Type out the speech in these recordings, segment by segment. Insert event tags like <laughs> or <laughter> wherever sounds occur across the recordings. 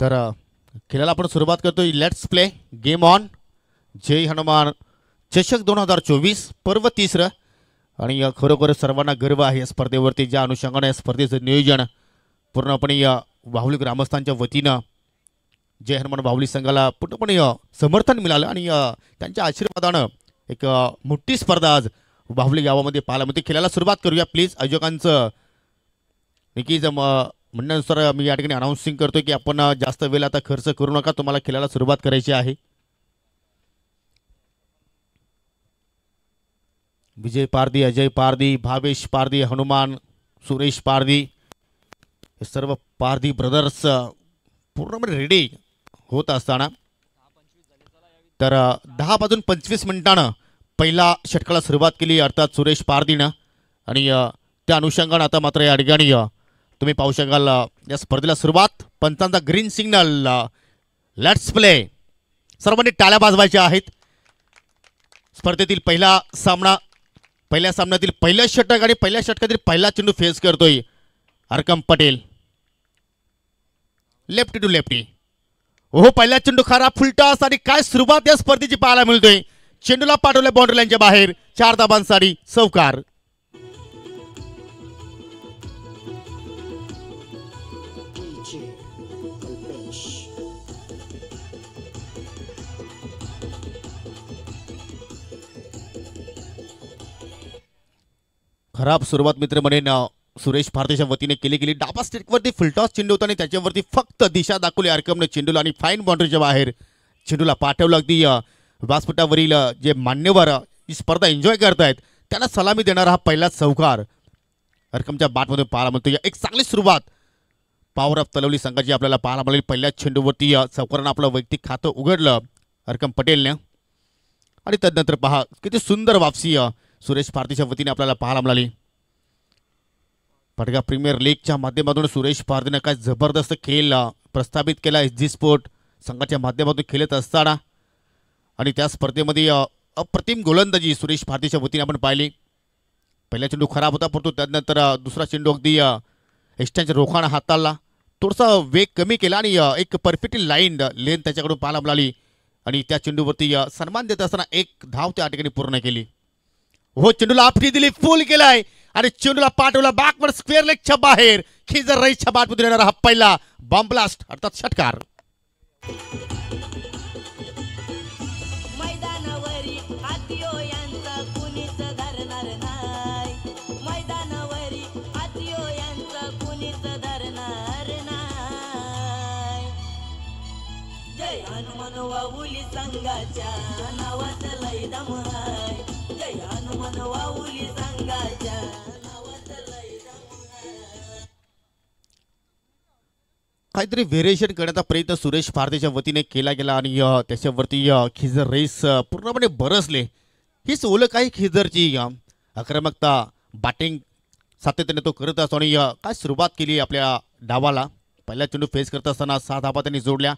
तर खेळायला आपण सुरुवात करतो let's play game on Jai Hanuman चषक दोन हजार चोवीस पर्व तिसरं आणि खरोखर सर्वांना गर्व आहे या स्पर्धेवरती ज्या अनुषंगाने या स्पर्धेचं नियोजन पूर्णपणे या बाहुली ग्रामस्थांच्या वतीनं जय हनुमान बाहुली संघाला पूर्णपणे समर्थन मिळालं आणि त्यांच्या आशीर्वादानं एक मोठी स्पर्धा आज बाहुली गावामध्ये पाहायला मिळते खेळायला सुरुवात करूया प्लीज आयोजकांचं नक्कीच म्हणण्यानुसार मी या ठिकाणी अनाऊन्सिंग करतो की आपण जास्त वेळ आता खर्च करू नका तुम्हाला खेळायला सुरुवात करायची आहे विजय पारदी अजय पारदी भावेश पारदी हनुमान सुरेश पारदी हे सर्व पारदी ब्रदर्स पूर्णपणे रेडी होत असताना तर दहा वाजून पंचवीस मिनिटानं पहिला षटकाला सुरुवात केली अर्थात सुरेश पारदीनं आणि त्या अनुषंगानं आता मात्र या ठिकाणी तुम्ही पाहू शकाल या स्पर्धेला सुरुवात पंचांचा ग्रीन सिग्नल लेट्स प्ले सर्वांनी टाळ्या बाजवायच्या आहेत स्पर्धेतील पहिला सामना पहिल्या सामन्यातील पहिल्या षटक आणि पहिल्या षटकातील पहिला चेंडू फेस करतोय Harkam Patel lefty to lefty हो पहिला चेंडू खरा फुलटास आणि काय सुरुवात या स्पर्धेची पाहायला मिळतोय चेंडूला पाठवल्या बाउंड्री बाहेर चार दाबांसाठी सौकार खराब सुरुवात मित्र म्हणे सुरेश भारतीच्या वतीने केली गेली डाबा स्टेटवरती फुलटॉस चेंडू होता आणि त्याच्यावरती फक्त दिशा दाखवली अर्कमने चेंडूला आणि फाईन बाउंड्रीच्या बाहेर चेंडूला पाठवलं अगदी व्यासपीठावरील जे मान्यवर ही स्पर्धा एन्जॉय करतायत त्यांना सलामी देणारा हा पहिला चौकार हरकमच्या बाटमधून पाहायला म्हणतो या एक चांगली सुरुवात पॉवर ऑफ तलवली संघाची आपल्याला पाहायला मिळेल पहिल्याच चेंडूवरती चौकारानं आपलं वैयक्तिक खातं उघडलं हरकम पटेलने आणि तदनंतर पहा किती सुंदर वापसी सुरेश भारतीच्या वतीने आपल्याला पाहायला मिळाली फटका प्रीमियर लीगच्या माध्यमातून सुरेश भारतीनं काय जबरदस्त खेळ प्रस्थापित केला एस जी स्पोर्ट संघाच्या माध्यमातून खेळत असताना आणि त्या स्पर्धेमध्ये अप्रतिम गोलंदाजी सुरेश भारतीच्या वतीने आपण पाहिली पहिला चेंडू खराब होता परंतु त्यानंतर दुसरा चेंडू अगदी एक्स्टॅनच्या रोखाणं हाताळला थोडासा वेग कमी केला आणि एक परफेक्ट लाईन लेन त्याच्याकडून पाहायला मिळाली आणि त्या चेंडूवरती सन्मान देत असताना एक धाव त्या ठिकाणी पूर्ण केली हो चेंडूला आपटी दिली फुल गेलाय आणि चेंडूला पाठवला बॅकवर स्क्वेअर लेगच्या बाहेर खिजर रईसच्या बाटमधून येणारा हा पहिला बॉम्ब्लास्ट अर्थात षटकार हनुमान वाहुली संघाच्या नावात लय दमहाय काहीतरी व्हेरिएशन करण्याचा प्रयत्न सुरेश फारदेच्या वतीने केला गेला आणि त्याच्यावरती खिजर रेस पूर्णपणे बरसले हीच ओलं काही खिजरची आक्रमकता बॅटिंग सातत्याने तो करत असतो आणि काय सुरुवात केली आपल्या डावाला पहिला चेंडू फेस करत असताना सहा धाबा त्यांनी जोडल्या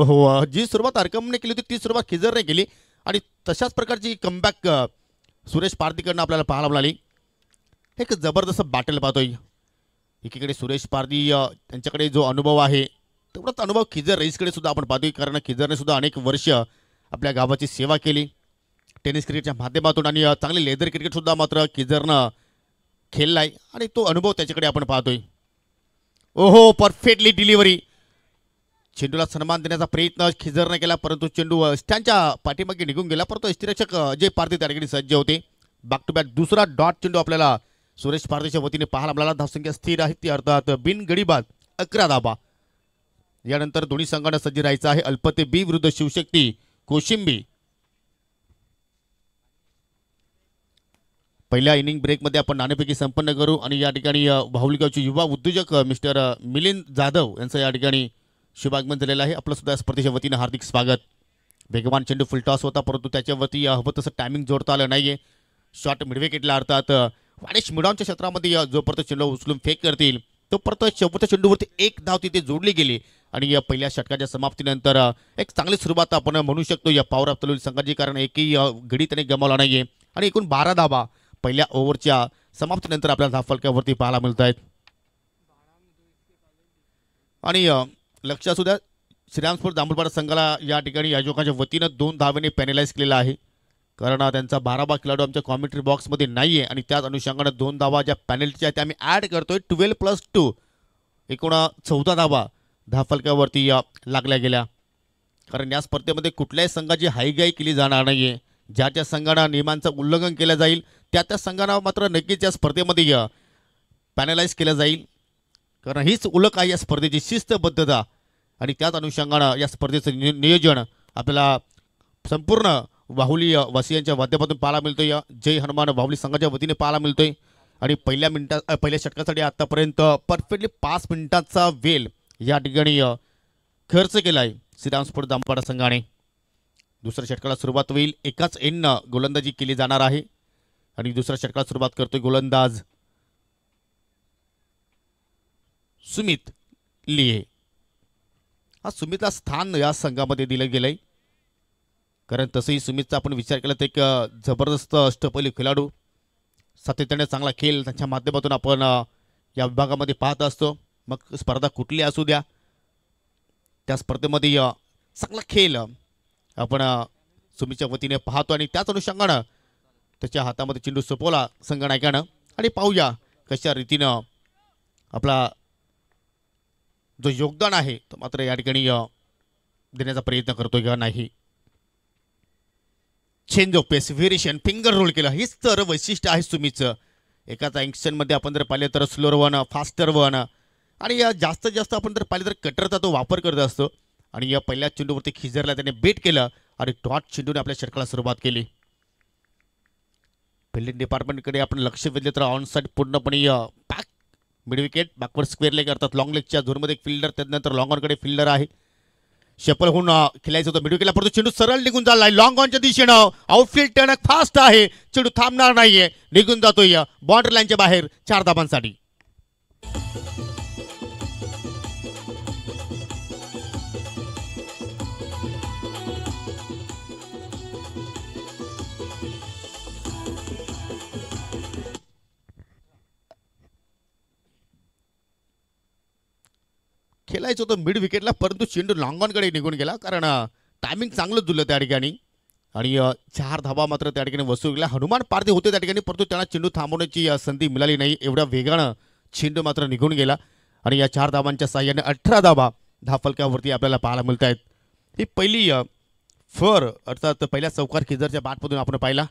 ओहो जी सुरुवात अरकमने केली होती ती सुरुवात खिजरने केली आणि तशाच प्रकारची कमबॅक सुरेश पारदीकडनं आपल्याला पाहायला मिळाली एक जबरदस्त बॅटल पाहतोय एकीकडे सुरेश पारदी त्यांच्याकडे जो अनुभव आहे तेवढाच अनुभव खिजर रईसकडे सुद्धा आपण पाहतोय कारण खिजरने सुद्धा अनेक वर्ष आपल्या गावाची सेवा केली टेनिस क्रिकेटच्या माध्यमातून आणि चांगले लेदर क्रिकेटसुद्धा मात्र किजरनं खेळला आहे आणि तो अनुभव त्याच्याकडे आपण पाहतोय ओहो परफेक्टली डिलिव्हरी चेंडूला सन्मान देण्याचा प्रयत्न खिजरने केला परंतु चेंडू स्टँडच्या पाठीमागे निघून गेला परंतु यष्टीरक्षक जे पारधी त्या ठिकाणी सज्ज होते बॅक टू बॅक दुसरा डॉट चेंडू आपल्याला सुरेश पारदेच्या वतीने पाहायला मिळाला धावसंख्या स्थिर आहे ती अर्थात बिनगडीबाद अकरा धाबा यानंतर दोन्ही संघांना सज्ज राहायचं आहे अल्पते बी विरुद्ध शिवशक्ती कोशिंबी पहिल्या इनिंग ब्रेकमध्ये आपण नाणेपैकी संपन्न करू आणि या ठिकाणी भाऊलगावचे युवा उद्योजक मिस्टर मिलिंद जाधव यांचं या ठिकाणी शुभागमन झालेलं आहे आपलं सुद्धा स्पर्धेच्या वतीनं हार्दिक स्वागत वेगवान चेंडू फुलटॉस होता परंतु त्याच्यावरती हवं तसं टायमिंग जोडता आलं नाही आहे शॉट मिडविकेटला अर्थात वाणेश मिडॉनच्या क्षेत्रामध्ये जोपर्यंत चेंडू उचलून फेक करतील तो परत शेवटच्या चेंडूवरती एक धाव तिथे जोडली गेली आणि या पहिल्या षटकाच्या समाप्तीनंतर एक चांगली सुरुवात आपण म्हणू शकतो या पावर तलुल संघाची कारण एकही घडी त्याने गमावला नाही आहे आणि एकूण बारा धावा पहिल्या ओव्हरच्या समाप्तीनंतर आपल्याला धाव फलक्यावरती पाहायला मिळत आहेत आणि लक्ष असू द्या श्रीरामपूर दामोलपाडा संघाला या ठिकाणी आयोजकांच्या वतीनं दोन धावेने पॅनलाइज केलेला आहे कारण त्यांचा बाराबा खेळाडू आमच्या कॉमेंट्री बॉक्समध्ये नाही आहे आणि त्याच अनुषंगानं दोन धावा ज्या पॅनल्टीच्या आहेत त्या आम्ही ॲड करतोय ट्वेल्व प्लस टू एकूण चौदा धावा दहा फलक्यावरती लागल्या गेल्या कारण या स्पर्धेमध्ये कुठल्याही संघाची हाईगाई केली जाणार नाही आहे ज्या ज्या संघांना नियमांचं उल्लंघन केलं जाईल त्या त्या संघांना मात्र नक्कीच या स्पर्धेमध्ये पॅनलाइज केलं जाईल कारण हीच उलक आहे या स्पर्धेची शिस्तबद्धता आणि त्याच अनुषंगानं या स्पर्धेचं नि नियोजन आपल्याला संपूर्ण वाहुली वासियांच्या माध्यमातून पाहायला मिळतोय या जय हनुमान वाहुली संघाच्या वतीने पाहायला मिळतोय आणि पहिल्या मिनटा पहिल्या षटकासाठी आत्तापर्यंत परफेक्टली पाच मिनिटाचा वेल या ठिकाणी खर्च केला आहे श्रीराम स्पोर्ट दामपाडा संघाने दुसऱ्या षटकाला सुरुवात होईल एकाच एंडनं गोलंदाजी केली जाणार आहे आणि दुसऱ्या षटकाला सुरुवात करतोय गोलंदाज सुमित लिहे हा सुमितला स्थान या संघामध्ये दिलं गेलं आहे कारण तसंही सुमितचा आपण विचार केला तर एक जबरदस्त अष्टपैलू खेळाडू सातत्याने चांगला खेळ त्यांच्या माध्यमातून आपण या विभागामध्ये पाहत असतो मग स्पर्धा कुठली असू द्या त्या स्पर्धेमध्ये चांगला खेळ आपण सुमितच्या वतीने पाहतो आणि त्याच अनुषंगानं त्याच्या हातामध्ये चेंडू सोपवला नायकानं आणि पाहूया कशा रीतीनं आपला जो योगदान आहे तो मात्र या ठिकाणी देण्याचा प्रयत्न करतो किंवा नाही change of pace variation finger roll केला हेच तर वैशिष्ट्य आहे सुमीचं एकाच मध्ये आपण जर पाहिले तर स्लोअर वन फास्टर वन आणि या जास्तीत जास्त आपण जर पाहिले तर कटरचा तो वापर करत असतो आणि या पहिल्या चेंडूवरती खिजरला त्याने बेट केलं आणि टॉट चेंडूने आपल्या षटकाला सुरुवात केली फिल्डिंग डिपार्टमेंटकडे आपण लक्ष वेधले तर ऑन साईड पूर्णपणे pack mid wicket backward square leg अर्थात लॉंग लेगच्या झोनमध्ये एक फिल्डर त्यानंतर लॉंग ऑनकडे फिल्डर आहे शपल होऊन खेळायचं होतं मिड विकेटला परंतु चेंडू सरळ निघून जाणार आहे लॉंग ऑनच्या दिशेनं आउटफील्ड टर्नक फास्ट आहे चेंडू थांबणार नाहीये निघून जातोय बॉर्डर लाईनच्या बाहेर चार धाबांसाठी खेळायचं होतं मिड विकेटला परंतु चेंडू लॉंगॉनकडे निघून गेला कारण टायमिंग चांगलंच जुळलं त्या ठिकाणी आणि चार धाबा मात्र त्या ठिकाणी वसूल गेला हनुमान पारधी होते त्या ठिकाणी परंतु त्यांना चेंडू थांबवण्याची संधी मिळाली नाही एवढ्या वेगानं चेंडू मात्र निघून गेला आणि या चार धाबांच्या सहाय्याने अठरा धाबा धाफलक्यावरती आपल्याला पाहायला मिळत आहेत ही पहिली फर अर्थात पहिल्या चौकार खिजरच्या बॅटमधून आपण पाहिला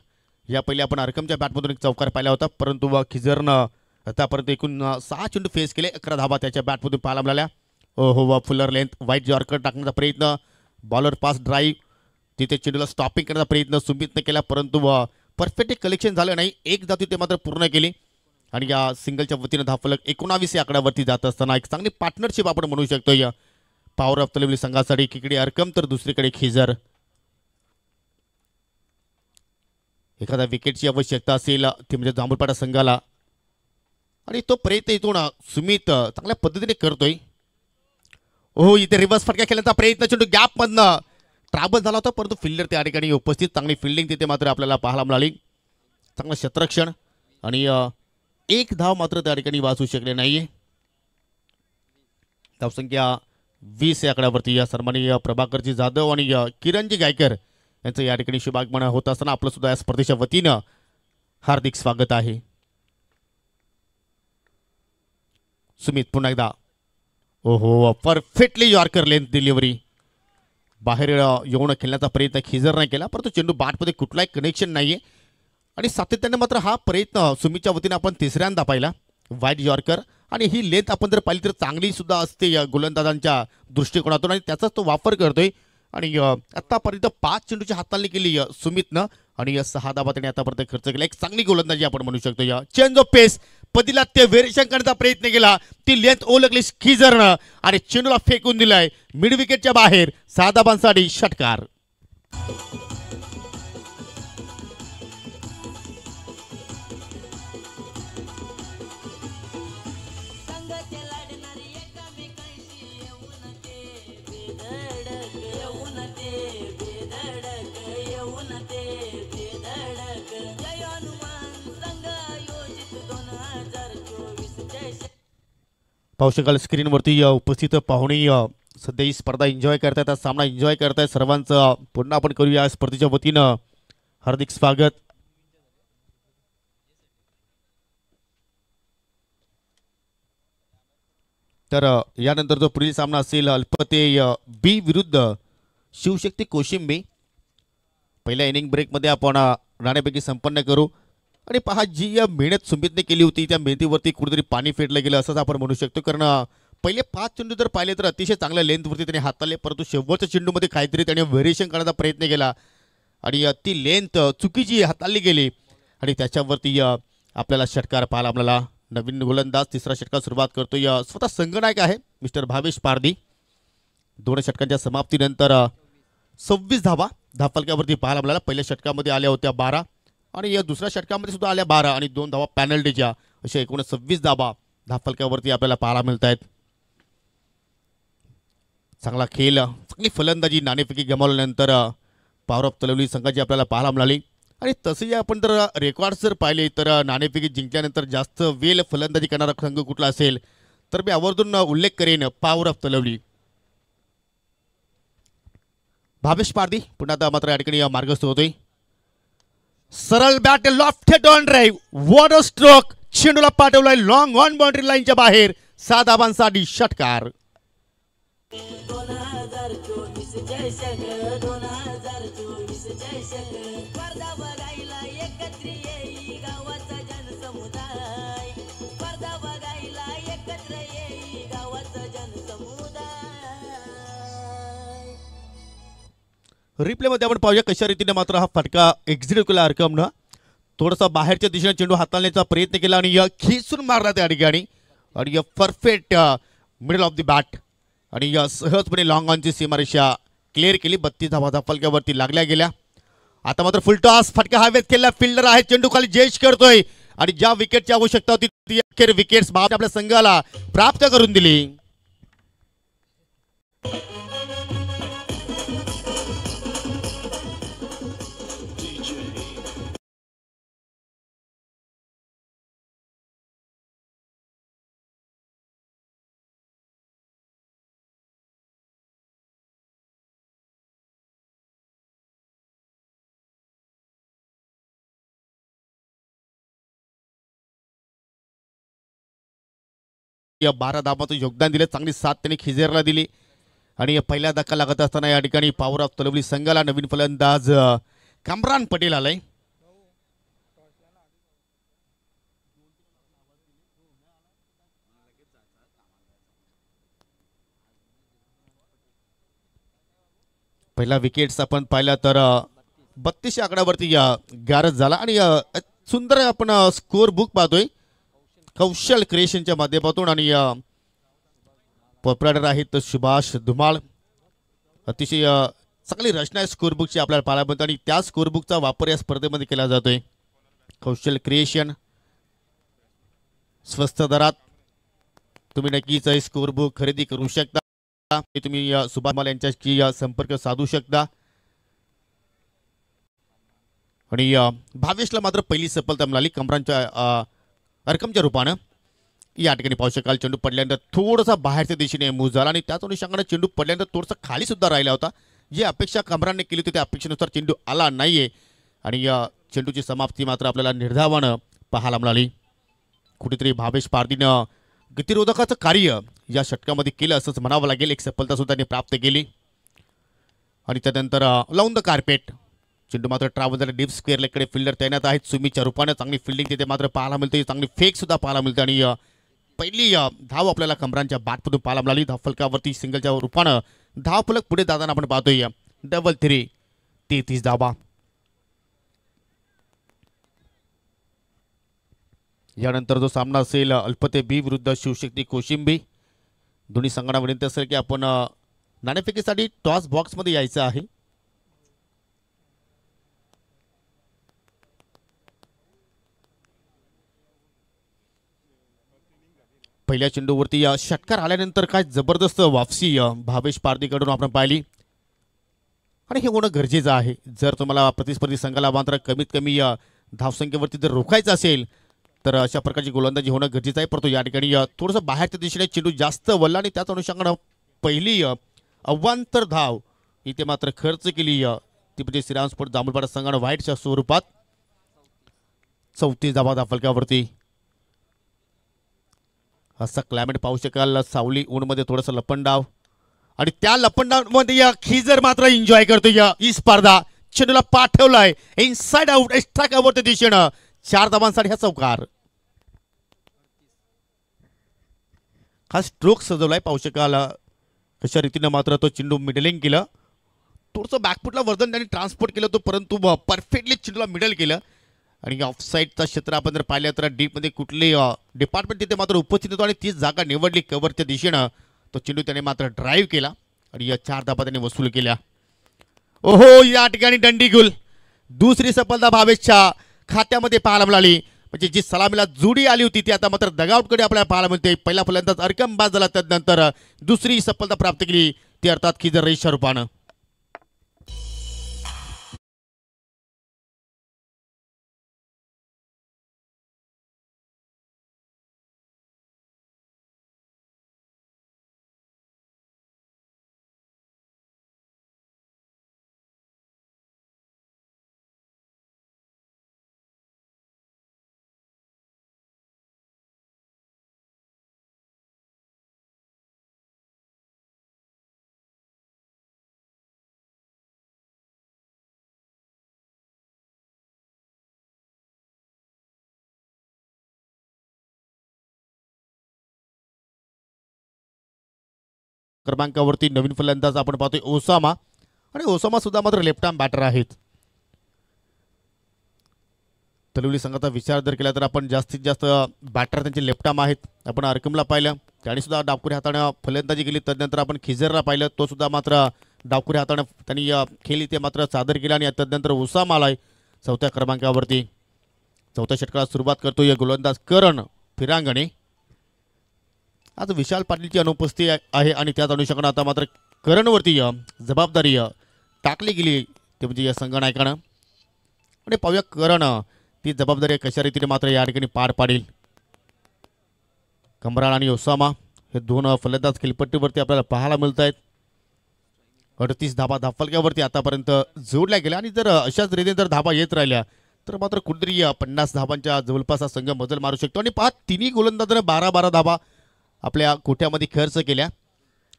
या पहिल्या आपण अरकमच्या बॅटमधून एक चौकार पाहिला होता परंतु खिजरनं आतापर्यंत एकूण सहा चेंडू फेस केले अकरा धाबा त्याच्या बॅटमधून पाहायला मिळाल्या हो, हो, वा फुलर लेंथ व्हाईट जॉर्कर टाकण्याचा प्रयत्न बॉलर पास ड्राईव्ह तिथे चेंडूला स्टॉपिंग करण्याचा प्रयत्न सुमितने केला परंतु परफेक्ट कलेक्शन झालं नाही एक जाती ते मात्र पूर्ण केली आणि या सिंगलच्या वतीनं दहा फलक एकोणावीस या आकड्यावरती जात असताना एक चांगली पार्टनरशिप आपण म्हणू शकतो या पॉवर ऑफ तलेवली संघासाठी एकीकडे अरकम तर दुसरीकडे खिजर एखाद्या विकेटची आवश्यकता असेल ती म्हणजे जांभूळपाटा संघाला आणि तो प्रयत्न इथून सुमित चांगल्या पद्धतीने करतोय हो इथे रिव्हर्स फटका खेळण्याचा प्रयत्न चेंडू गॅपमधनं ट्राबल झाला होता परंतु फिल्डर त्या ठिकाणी उपस्थित चांगली फिल्डिंग तिथे मात्र आपल्याला पाहायला मिळाली चांगलं क्षेत्रक्षण आणि एक धाव मात्र त्या ठिकाणी वाचू शकले नाही धावसंख्या वीस या आकड्यावरती या सन्माननीय प्रभाकरजी जाधव आणि किरणजी गायकर यांचं या ठिकाणी शुभागमन होत असताना आपलं सुद्धा या स्पर्धेच्या वतीनं हार्दिक स्वागत आहे सुमित पुन्हा एकदा ओहो परफेक्टली यॉर्कर लेंथ डिलिव्हरी बाहेर येऊन खेळण्याचा प्रयत्न खिजर नाही केला परंतु चेंडू बाटमध्ये कुठलाही कनेक्शन नाही आहे आणि सातत्याने मात्र हा प्रयत्न सुमीच्या वतीने आपण तिसऱ्यांदा पाहिला वाईट यॉर्कर आणि ही लेंथ आपण जर पाहिली तर चांगली सुद्धा असते या गोलंदाजांच्या दृष्टिकोनातून आणि त्याचाच तो वापर करतोय आणि आत्तापर्यंत पाच चेंडूच्या हातांनी केली सुमितनं आणि या सहा दाबा त्याने आतापर्यंत खर्च केला एक चांगली गोलंदाजी आपण म्हणू शकतो या चेंज ऑफ पेस पदीला ते वेरेशन करण्याचा प्रयत्न केला ती लेंथ ओलगली स्किझरनं आणि चेंडूला फेकून दिलाय मिड विकेटच्या बाहेर साधाबांसाठी षटकार पाहू शकाल स्क्रीनवरती उपस्थित पाहुणे सध्या ही स्पर्धा एन्जॉय करतायत हा सामना एन्जॉय करताय सर्वांचं पुन्हा आपण करूया स्पर्धेच्या वतीनं हार्दिक स्वागत तर यानंतर जो पुढील सामना असेल अल्पतेय बी विरुद्ध शिवशक्ती कोशिंबी पहिल्या इनिंग ब्रेकमध्ये आपण नाण्यापैकी संपन्न करू आणि पहा जी या मेहनत सुमितने केली होती त्या मेहनतीवरती कुठेतरी पाणी फेडलं गेलं असंच आपण म्हणू शकतो कारण पहिले पाच चेंडू जर पाहिले तर अतिशय चांगल्या लेंथवरती त्याने हाताळले परंतु शेवटच्या चेंडूमध्ये काहीतरी त्याने व्हेरिएशन करण्याचा प्रयत्न केला आणि ती लेंथ चुकीची हाताळली गेली आणि त्याच्यावरती आपल्याला षटकार पाहायला आपल्याला नवीन गोलंदाज तिसरा षटकार सुरुवात करतो या स्वतः संघनायक आहे मिस्टर भावेश पारदी दोन षटकांच्या समाप्तीनंतर सव्वीस धावा धाफलक्यावरती पाहायला आपल्याला पहिल्या षटकामध्ये आल्या होत्या बारा आणि या दुसऱ्या षटकामध्ये सुद्धा आल्या बारा आणि दोन धावा पॅनल्टीच्या अशा एकूण सव्वीस धावा धाफलक्यावरती आपल्याला पाहायला मिळत आहेत चांगला खेळ चांगली फलंदाजी नाणेफेकी गमावल्यानंतर ऑफ तलवली संघाची आपल्याला पाहायला मिळाली आणि तसेही आपण जर रेकॉर्ड जर पाहिले तर नाणेफेकी जिंकल्यानंतर जास्त वेल फलंदाजी करणारा संघ कुठला असेल तर मी आवर्जून उल्लेख करेन ऑफ तलवली भावेश पारदी पुन्हा मात्र या ठिकाणी मार्गस्थ होतोय सरळ bat lofted on drive what a stroke चेंडूला पाठवलाय लॉंग ऑन बाउंड्री लाईनच्या बाहेर सात धाबांसाठी षटकार रिप्लेमध्ये आपण पाहूया कशा रीतीने मात्र हा फटका एक्झिट केला न थोडासा बाहेरच्या दिशेने चेंडू हाताळण्याचा प्रयत्न केला आणि या खेचून मारला त्या ठिकाणी आणि या perfect middle of the bat आणि या सहजपणे लाँग ऑनची सीमारेषा क्लिअर केली बत्तीस धावा फलक्यावरती लागल्या गेल्या आता मात्र फुल टॉस फटका हवेत केला फिल्डर आहे चेंडू खाली जेश करतोय आणि ज्या विकेटची आवश्यकता होती ती अखेर विकेट्स आपल्या संघाला प्राप्त करून दिली या बारा धाबाचं योगदान दिलं चांगली साथ त्यांनी खिजेरला दिली आणि पहिला धक्का लागत असताना या ठिकाणी पॉवर ऑफ तलवली संघाला नवीन फलंदाज कमरान पटेल आलाय पहिला विकेट्स आपण पाहिला तर बत्तीसशे आकड्यावरती गारज झाला आणि सुंदर आपण स्कोर बुक पाहतोय कौशल क्रिएशनच्या माध्यमातून आणि पॉप्युलर आहेत सुभाष धुमाळ अतिशय चांगली रचना आहे स्कोरबुकची आपल्याला पाहायला मिळते आणि त्या स्कोरबुकचा वापर या स्पर्धेमध्ये केला जातोय कौशल क्रिएशन स्वस्त दरात तुम्ही नक्कीच स्कोरबुक खरेदी करू शकता तुम्ही सुभाष माल यांच्याशी संपर्क साधू शकता आणि भावेशला मात्र पहिली सफलता मिळाली कमरांच्या अरकमच्या रूपानं या ठिकाणी पाहू शकाल चेंडू पडल्यानंतर थोडासा बाहेरच्या दिशेने मूव झाला आणि त्याच अनुषंगाने चेंडू पडल्यानंतर खाली खालीसुद्धा राहिला होता जी अपेक्षा कमराने केली होती त्या अपेक्षेनुसार चेंडू आला नाही आहे आणि या चेंडूची समाप्ती मात्र आपल्याला निर्धावानं पाहायला मिळाली कुठेतरी भावेश पारदीनं गतिरोधकाचं कार्य या षटकामध्ये केलं असंच म्हणावं लागेल एक सफलतासुद्धा त्यांनी प्राप्त केली आणि त्यानंतर लावून द कार्पेट चेंडू मात्र ट्रॅव्हल झाला डीप स्क्वेअर इकडे फिल्डर तैनात आहेत सुमीच्या रूपाने चांगली फिल्डिंग तिथे मात्र पाहायला मिळते चांगली फेक सुद्धा पाहायला मिळते आणि पहिली धाव आपल्याला कमरांच्या बाटमधून पाहायला मिळाली धाव फलकावरती सिंगलच्या रूपानं धाव फलक पुढे जाताना आपण पाहतोय डबल थ्री तेहतीस धावा यानंतर जो सामना असेल अल्पते बी विरुद्ध शिवशक्ती कोशिंबी दोन्ही संघांना विनंती असेल की आपण नाणेफेकीसाठी टॉस बॉक्समध्ये यायचं आहे पहिल्या चेंडूवरती षटकार आल्यानंतर काय जबरदस्त वापसी भावेश पारदीकडून आपण पाहिली आणि हे होणं गरजेचं आहे जर तुम्हाला प्रतिस्पर्धी संघाला मात्र कमीत कमी धावसंख्येवरती जर रोखायचं असेल तर अशा प्रकारची गोलंदाजी होणं गरजेचं आहे परंतु या ठिकाणी थोडंसं बाहेरच्या दिशेने चेंडू जास्त वल्ला आणि त्याच अनुषंगानं पहिली अव्वांतर धाव इथे मात्र खर्च केली ती म्हणजे श्रीरामस्फोट जांभूलपाडा संघानं वाईटच्या स्वरूपात चौथी धावा धाफलक्यावरती असं क्लायमेट पाहू शकाल सावली ऊनमध्ये थोडंसं थोडस लपंडाव आणि त्या मध्ये या खिजर मात्र एन्जॉय करतो या ही स्पर्धा चेंडूला पाठवलाय इनसाइड आउट एक्स्ट्रा कव्हरच्या दिशेनं चार धावांसाठी हा चौकार हा स्ट्रोक सजवलाय पाहू शकाल अशा रीतीनं मात्र तो चेंडू मिडलिंग केलं थोडंसं बॅकफुटला वर्धन त्यांनी ट्रान्सपोर्ट केलं तो परंतु परफेक्टली चेंडूला मिडल केलं आणि ऑफसाईडचा क्षेत्र आपण जर पाहिलं तर डीपमध्ये कुठली डिपार्टमेंट तिथे मात्र उपस्थित होतो आणि तीच जागा निवडली कव्हरच्या दिशेनं तो चेंडू त्याने मात्र ड्राईव्ह केला आणि या चार धाबा त्याने वसूल केल्या ओहो या ठिकाणी दंडी गुल दुसरी सफलता भावेशच्या खात्यामध्ये पाहायला मिळाली म्हणजे जी सलामीला जुडी आली होती ती आता मात्र दगावटकडे आपल्याला पाहायला मिळते पहिला फलंदाज अर्कम बाद झाला त्यानंतर दुसरी सफलता प्राप्त केली ती अर्थात की जर रेषा रूपानं क्रमांकावरती नवीन फलंदाज आपण पाहतोय ओसामा आणि ओसामा सुद्धा मात्र लेफ्ट आर्म बॅटर आहेत तलुली संघाचा विचार जर केला तर आपण जास्तीत जास्त बॅटर त्यांचे आर्म आहेत आपण अर्कमला पाहिलं त्याने सुद्धा डावकुरी हाताने फलंदाजी केली तदनंतर आपण खिजरला पाहिलं तो सुद्धा मात्र डावकुरी हाताने त्यांनी खेळ ते मात्र सादर केला आणि तदनंतर ओसामा आहे चौथ्या क्रमांकावरती चौथ्या षटकाला सुरुवात करतो या गोलंदाज करण फिरांगणे आज विशाल पाटीलची अनुपस्थिती आहे आणि त्याच अनुषंगानं आता मात्र करणवरती जबाबदारी टाकली गेली ते म्हणजे या संघनायकानं आणि पाहूया करण ती जबाबदारी कशा रीतीने मात्र या ठिकाणी पार पाडेल कमराळ आणि ओसामा हे दोन फलंदाज खेळपट्टीवरती आपल्याला पाहायला मिळत आहेत अडतीस धाबा धाफलक्यावरती आतापर्यंत जोडल्या गेल्या आणि जर अशाच रीतीने जर धाबा येत राहिल्या तर मात्र कुठेतरी पन्नास धाबांच्या जवळपास हा संघ मजल मारू शकतो आणि पहा तिन्ही गोलंदाजांना बारा बारा धाबा आपल्या कोठ्यामध्ये खर्च केल्या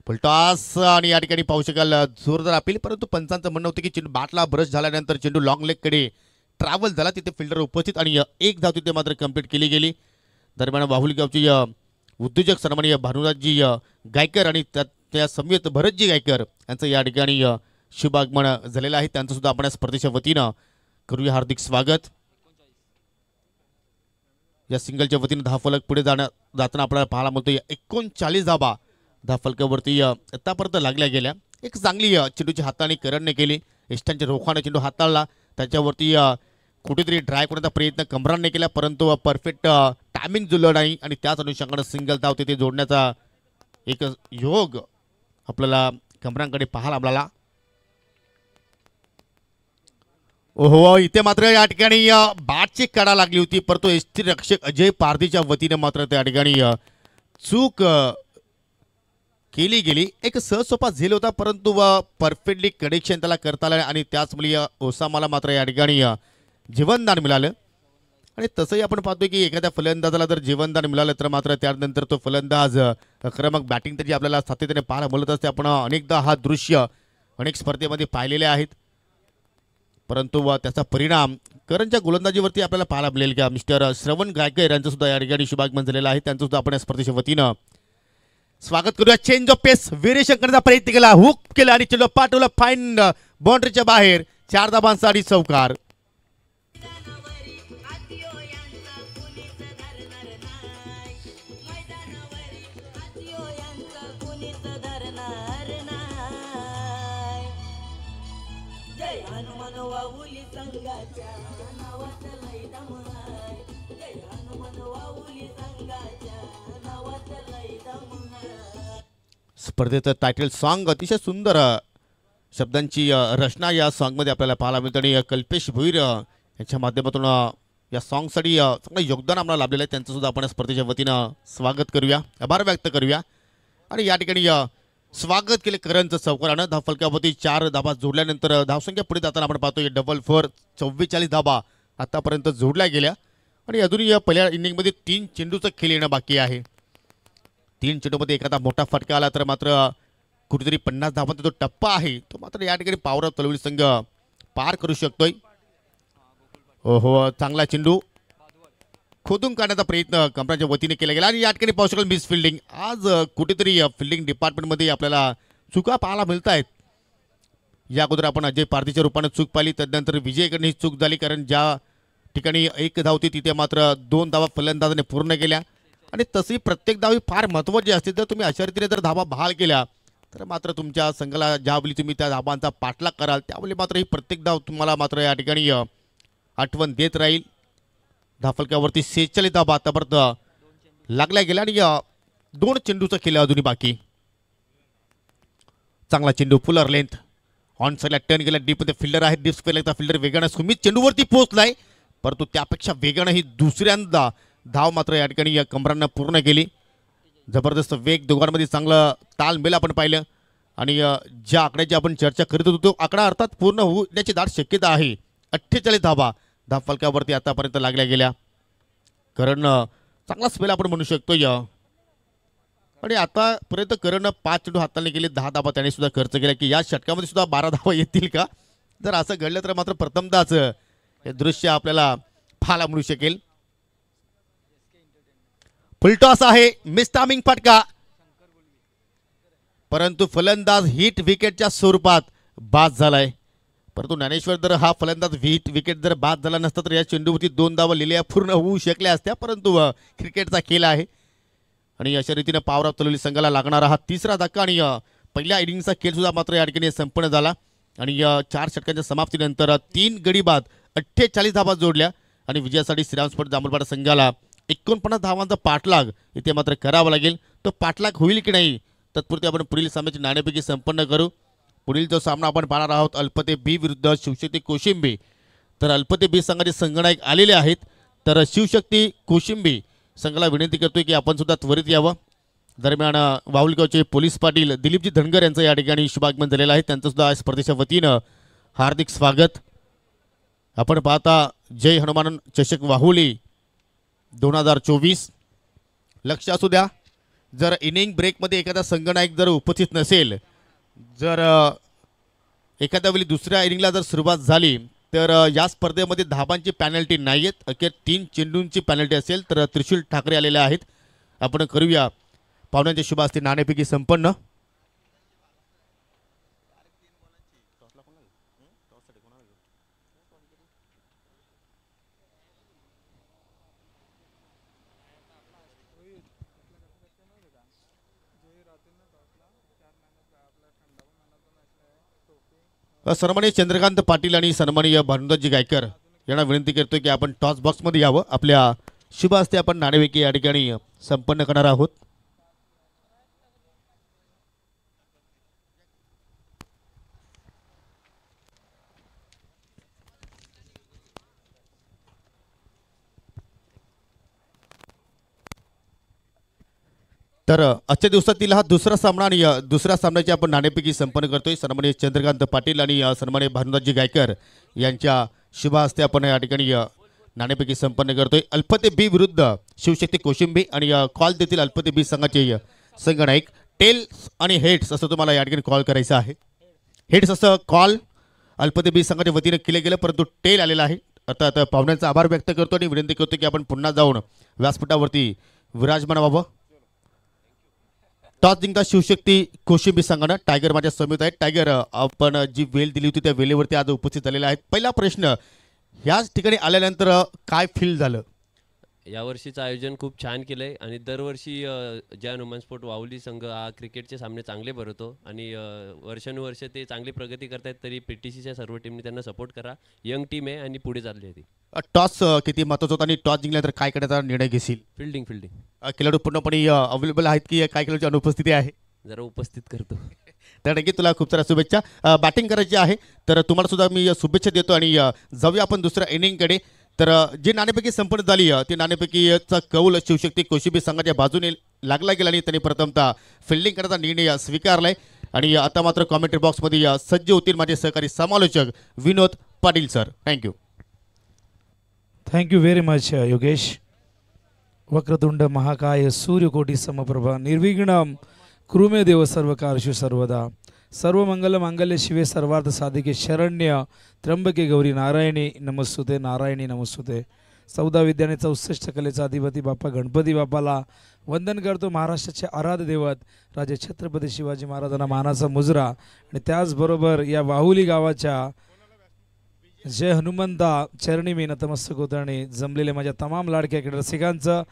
फुलटॉस आणि या ठिकाणी पाहू शकाल जोरदार अपील परंतु पंचांचं म्हणणं होतं की चेंडू बाटला ब्रश झाल्यानंतर चेंडू लॉंग लेगकडे ट्रॅव्हल झाला तिथे फिल्डर उपस्थित आणि एक धाव तिथे मात्र कम्प्लीट केली गेली दरम्यान गावची उद्योजक सन्मानीय भानुराजजी गायकर आणि त्या त्या समयत भरतजी गायकर यांचं या ठिकाणी शुभागमन झालेलं आहे त्यांचंसुद्धा आपण स्पर्धेच्या वतीनं करूया हार्दिक स्वागत या सिंगलच्या वतीनं दहा फलक पुढे जाण्या जाताना आपल्याला पाहायला मिळतो या एकोणचाळीस धाबा दहा फलकावरती आत्तापर्यंत लागल्या गेल्या एक चांगली चेंडूची हाताळणी करणने केली इष्टांच्या रोखाने चेंडू हाताळला त्याच्यावरती कुठेतरी ड्राय करण्याचा प्रयत्न कमरांने केला परंतु परफेक्ट टायमिंग जुळलं नाही आणि त्याच अनुषंगानं सिंगल धाव तिथे जोडण्याचा एक योग आपल्याला कमरांकडे पाहायला आपल्याला हो इथे मात्र या ठिकाणी बाटची कडा लागली होती परंतु एस टी रक्षक अजय पारधीच्या वतीने मात्र त्या ठिकाणी चूक केली गेली एक सहसोपा झेल होता परंतु परफेक्टली कनेक्शन त्याला करता आलं आणि त्याच मुली ओसामाला मात्र या ठिकाणी जीवनदान मिळालं आणि तसंही आपण पाहतोय की एखाद्या फलंदाजाला जर जीवनदान मिळालं तर मात्र त्यानंतर तो फलंदाज आक्रमक बॅटिंग त्याची आपल्याला सातत्याने पाहायला बोलत असते आपण अनेकदा हा दृश्य अनेक स्पर्धेमध्ये पाहिलेले आहेत परंतु त्याचा परिणाम करणच्या गोलंदाजीवरती आपल्याला पाहायला मिळेल का मिस्टर श्रवण गायकर सुद्धा या ठिकाणी शुभागमन झालेलं आहे त्यांचंसुद्धा आपण या स्पर्धेच्या वतीनं स्वागत करूया चेंज ऑफ पेस करण्याचा प्रयत्न केला हुक केला आणि चेंडू पाठवला फाईन बाउंड्रीच्या बाहेर चार दाबांचा आणि चौकार स्पर्धेचं टायटल सॉन्ग अतिशय सुंदर शब्दांची रचना या सॉन्गमध्ये आपल्याला पाहायला मिळते आणि कल्पेश भुईर यांच्या माध्यमातून या सॉन्गसाठी चांगलं योगदान आम्हाला लाभलेलं आहे त्यांचंसुद्धा आपण स्पर्धेच्या वतीनं स्वागत करूया आभार व्यक्त करूया आणि या ठिकाणी स्वागत केले करंचं चौकारानं फलक्यावरती चार धाबा जोडल्यानंतर धावसंख्या पुढे जाताना आपण पाहतो डबल फोर चव्वेचाळीस धाबा आतापर्यंत जोडल्या गेल्या आणि अजूनही या पहिल्या इनिंगमध्ये तीन चेंडूचं खेळ येणं बाकी आहे तीन चेंडूमध्ये एखादा मोठा फटका आला तर मात्र कुठेतरी पन्नास धावांचा जो टप्पा आहे तो मात्र या ठिकाणी ऑफ तलवडी संघ पार करू शकतोय हो चांगला चेंडू खोदून काढण्याचा प्रयत्न कंपन्याच्या वतीने केला गेला आणि या ठिकाणी पाहू शकेल मिस फिल्डिंग आज कुठेतरी फिल्डिंग डिपार्टमेंटमध्ये आपल्याला चुका पाहायला मिळत आहेत या अगोदर आपण अजय पारधीच्या रूपाने चूक पाहिली त्यानंतर विजय ही चूक झाली कारण ज्या ठिकाणी एक धाव होती तिथे मात्र दोन धावा फलंदाजाने पूर्ण केल्या आणि तशी प्रत्येक धाव ही फार महत्त्वाची असते जर तुम्ही अशा रीतीने जर धाबा बहाल केल्या तर मात्र तुमच्या संघाला ज्यावेळी तुम्ही त्या धाबांचा पाठलाग कराल त्यावेळी मात्र ही प्रत्येक धाव तुम्हाला मात्र या ठिकाणी आठवण देत राहील धाफलक्यावरती सेहेचाळीस धाबा आतापर्यंत लागल्या गेल्या आणि दोन चेंडूचं केलं अजूनही बाकी चांगला चेंडू फुलर लेंथ ऑन साईडला टर्न गेला डीपमध्ये फिल्डर आहे डीप स्पेल फिल्डर वेगाने सुमित चेंडूवरती पोहोचलाय परंतु त्यापेक्षा वेगाने ही दुसऱ्यांदा धाव मात्र या ठिकाणी या कमरांना पूर्ण केली जबरदस्त वेग दोघांमध्ये चांगलं तालमेल आपण पाहिलं आणि ज्या आकड्याची आपण चर्चा करीत होतो तो आकडा अर्थात पूर्ण होण्याची दाट शक्यता आहे अठ्ठेचाळीस धाबा धाव फलकावरती आतापर्यंत लागल्या गेल्या करण चांगला स्पेल आपण म्हणू शकतो या आणि आतापर्यंत करण पाच चेंडू हाताने गेले दहा धाबा त्याने सुद्धा खर्च केला की या षटकामध्ये सुद्धा बारा धावा येतील का जर असं घडलं तर मात्र प्रथमदाच हे दृश्य आपल्याला फाला म्हणू शकेल फुलटॉस आहे टामिंग फटका परंतु फलंदाज हिट विकेटच्या स्वरूपात बाद झालाय परंतु ज्ञानेश्वर जर हा फलंदाज हिट विकेट जर बाद झाला नसता तर या चेंडूवरती दोन धावा लिहिल्या पूर्ण होऊ शकल्या असत्या परंतु क्रिकेटचा खेळ आहे आणि अशा रीतीनं ऑफ तलोली संघाला लागणारा हा तिसरा धक्का आणि पहिल्या इनिंगचा खेळ सुद्धा मात्र या ठिकाणी संपन्न झाला आणि चार षटकांच्या समाप्तीनंतर तीन गडी बाद अठ्ठेचाळीस धाबा जोडल्या आणि विजयासाठी श्रीरामस्फोट स्पोर्ट संघाला एकोणपन्नास धावांचा पाठलाग इथे मात्र करावा लागेल तो पाठलाग होईल की नाही तत्पुरते आपण पुढील सामन्याचे नाण्यापैकी संपन्न करू पुढील जो सामना आपण पाहणार आहोत अल्पते बी विरुद्ध शिवशक्ती कोशिंबी तर अल्पते बी संघाचे संगणायक आलेले आहेत तर शिवशक्ती कोशिंबी संघाला विनंती करतोय की आपण सुद्धा त्वरित यावं दरम्यान वाहुलगावचे पोलीस पाटील दिलीपजी धनगर यांचं या ठिकाणी शुभागमन झालेलं आहे त्यांचं सुद्धा स्पर्धेच्या वतीनं हार्दिक स्वागत आपण पाहता जय हनुमान चषक वाहुली दोन हजार चोवीस लक्ष असू द्या जर इनिंग ब्रेकमध्ये एखादा संघनायक जर उपस्थित नसेल जर एखाद्या वेळी दुसऱ्या इनिंगला जर सुरुवात झाली तर या स्पर्धेमध्ये धाबांची पॅनल्टी नाही आहेत अखेर तीन चेंडूंची पॅनल्टी असेल तर त्रिशूल ठाकरे आलेल्या आहेत आपण करूया पाहुण्यांच्या शुभ असते नाणेपैकी संपन्न सन्मानीय चंद्रकांत पाटील आणि सन्मानीय भानुदाजी गायकर यांना विनंती करतो की आपण टॉस बॉक्समध्ये यावं आपल्या शुभ हस्ते आपण नाणेवेकी या ठिकाणी संपन्न करणार आहोत तर आजच्या दिवसात तिला हा दुसरा सामना आणि दुसऱ्या सामन्याची आपण नाणेपैकी संपन्न करतोय सन्मान्य चंद्रकांत पाटील आणि सन्मान्य भानुदासजी गायकर यांच्या शुभा हस्ते आपण या ठिकाणी नाणेपैकी संपन्न करतोय अल्पते बी विरुद्ध शिवशक्ती कोशिंबी आणि कॉल देतील अल्पते बी संघाचे संघनायक टेल्स आणि हेड्स असं तुम्हाला या ठिकाणी कॉल करायचं आहे हेड्स असं कॉल अल्पते बी संघाच्या वतीनं केलं गेलं परंतु टेल आलेला आहे अर्थात पाहुण्यांचा आभार व्यक्त करतो आणि विनंती करतो की आपण पुन्हा जाऊन व्यासपीठावरती विराजमान व्हावं टॉस जिंकता शिवशक्ती कोशिंबी संघानं टायगर माझ्या समेत आहे टायगर आपण जी वेल दिली होती त्या वेळेवरती आज उपस्थित झालेला आहे पहिला प्रश्न ह्याच ठिकाणी आल्यानंतर काय फील झालं यावर्षीचं आयोजन खूप छान केलं आहे आणि दरवर्षी ज्या नुमान स्पोर्ट वाहुली संघ हा क्रिकेटचे सामने चांगले भरतो आणि वर्षानुवर्ष ते चांगली प्रगती करतायत तरी पी टी सीच्या सर्व टीमने त्यांना सपोर्ट करा यंग टीम आहे आणि पुढे चालली आहे ती टॉस किती महत्वाचा होता आणि टॉस तर काय करण्याचा निर्णय घेशील फिल्डिंग फिल्डिंग खेळाडू पूर्णपणे अवेलेबल आहेत की काय खेळाडूची अनुपस्थिती आहे जरा उपस्थित करतो <laughs> तर नक्की तुला खूप साऱ्या शुभेच्छा बॅटिंग करायची आहे तर तुम्हाला सुद्धा मी शुभेच्छा देतो आणि जाऊया आपण दुसऱ्या इनिंगकडे तर जी नाणेपैकी संपन्न झाली ती नाणेपैकीचा कौल शिवशक्ती कोशिबी संघाच्या बाजूने लागला गेला आणि त्यांनी प्रथमतः फिल्डिंग करण्याचा निर्णय स्वीकारलाय आणि आता मात्र कॉमेंट्री बॉक्समध्ये सज्ज होतील माझे सहकारी समालोचक Vinod Patil sir thank you thank you very much Yogesh वक्रतुंड महाकाय सूर्यकोटी समप्रभा निर्विघ्नम कृमे देव सर्व सर्वदा सर्व मंगल मंगल्य शिवे सर्वार्थ साधिके शरण्य त्र्यंबके गौरी नारायणी नमस्तुते नारायणी नमस्तुते चौदा विद्याने चौसष्ट कलेचा अधिपती बाप्पा गणपती बापाला वंदन करतो महाराष्ट्राचे आराध्य देवत राजे छत्रपती शिवाजी महाराजांना मानाचा मुजरा आणि त्याचबरोबर या वाहुली गावाच्या जय हनुमंता चरणी मी नतमस्तक होत आणि जमलेल्या माझ्या तमाम लाडक्या रसिकांचं